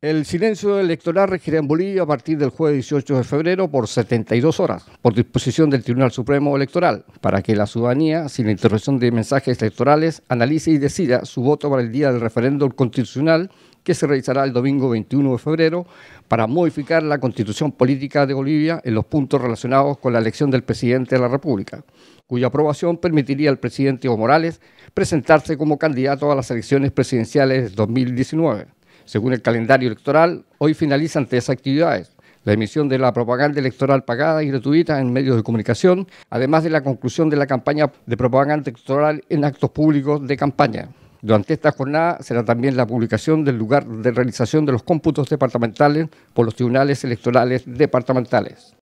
El silencio electoral regirá en Bolivia a partir del jueves 18 de febrero por 72 horas, por disposición del Tribunal Supremo Electoral, para que la ciudadanía, sin interrupción de mensajes electorales, analice y decida su voto para el día del referéndum constitucional que se realizará el domingo 21 de febrero para modificar la constitución política de Bolivia en los puntos relacionados con la elección del presidente de la República, cuya aprobación permitiría al presidente Evo Morales presentarse como candidato a las elecciones presidenciales de 2019. Según el calendario electoral, hoy finalizan tres actividades. La emisión de la propaganda electoral pagada y gratuita en medios de comunicación, además de la conclusión de la campaña de propaganda electoral en actos públicos de campaña. Durante esta jornada será también la publicación del lugar de realización de los cómputos departamentales por los tribunales electorales departamentales.